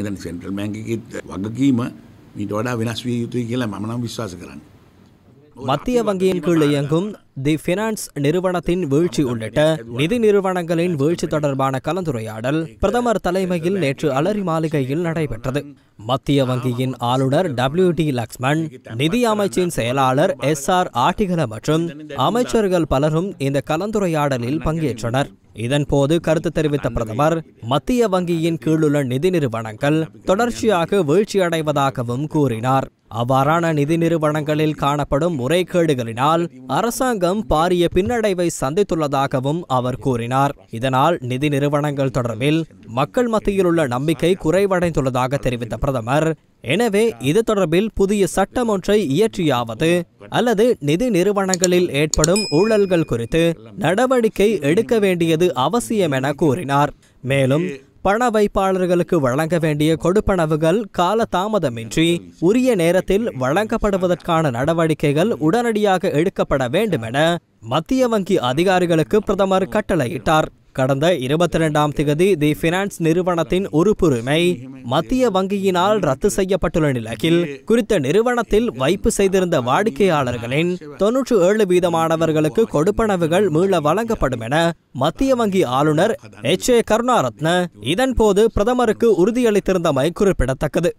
එතන central bank වගකීම මීට වඩා වෙනස් විය යුතුයි කියලා මම නම් විශ්වාස කරන්නේ. மத்திய வங்கியின் கீழ் இயங்கும் தி பினான்ஸ் நிறுவனத்தின் வீழ்ச்சி உள்ளிட்ட நிதி நிறுவனங்களின் வீழ்ச்சி தொடர்பான கலந்துரையாடல் பிரதமர் தலைமையில் நேற்று அலரி மாளிகையில் நடைபெற்றது மத்திய வங்கியின் ஆளுநர் டபிள்யூ டி லக்ஷ்மண் நிதி அமைச்சின் செயலாளர் எஸ் ஆர் ஆட்டிகல மற்றும் அமைச்சர்கள் பலரும் இந்த கலந்துரையாடலில் பங்கேற்றனர் இதன்போது கருத்து தெரிவித்த பிரதமர் மத்திய வங்கியின் கீழுள்ள நிதி நிறுவனங்கள் தொடர்ச்சியாக வீழ்ச்சியடைவதாகவும் கூறினார் அவ்வாறான நிதி நிறுவனங்களில் காணப்படும் முறைகேடுகளினால் அரசாங்கம் பாரிய பின்னடைவை சந்தித்துள்ளதாகவும் அவர் கூறினார் இதனால் நிதி நிறுவனங்கள் தொடர்பில் மக்கள் மத்தியில் உள்ள நம்பிக்கை குறைவடைந்துள்ளதாக தெரிவித்த பிரதமர் எனவே இது தொடர்பில் புதிய சட்டம் ஒன்றை இயற்றியாவது அல்லது நிதி நிறுவனங்களில் ஏற்படும் ஊழல்கள் குறித்து நடவடிக்கை எடுக்க வேண்டியது அவசியம் என கூறினார் மேலும் பண வைப்பாளர்களுக்கு வழங்க வேண்டிய கொடுப்பனவுகள் கால தாமதமின்றி உரிய நேரத்தில் வழங்கப்படுவதற்கான நடவடிக்கைகள் உடனடியாக எடுக்கப்பட வேண்டும் என மத்திய வங்கி அதிகாரிகளுக்கு பிரதமர் கட்டளையிட்டார் கடந்த இருபத்தி ரெண்டாம் திகதி தி பினான்ஸ் நிறுவனத்தின் உறுப்புரிமை மத்திய வங்கியினால் ரத்து செய்யப்பட்டுள்ள நிலையில் குறித்த நிறுவனத்தில் வைப்பு செய்திருந்த வாடிக்கையாளர்களின் தொன்னூற்று ஏழு வீதமானவர்களுக்கு கொடுப்பனவுகள் மீள வழங்கப்படும் என மத்திய வங்கி ஆளுநர் எச் ஏ கருணாரத்ன இதன் போது பிரதமருக்கு உறுதியளித்திருந்தமை குறிப்பிடத்தக்கது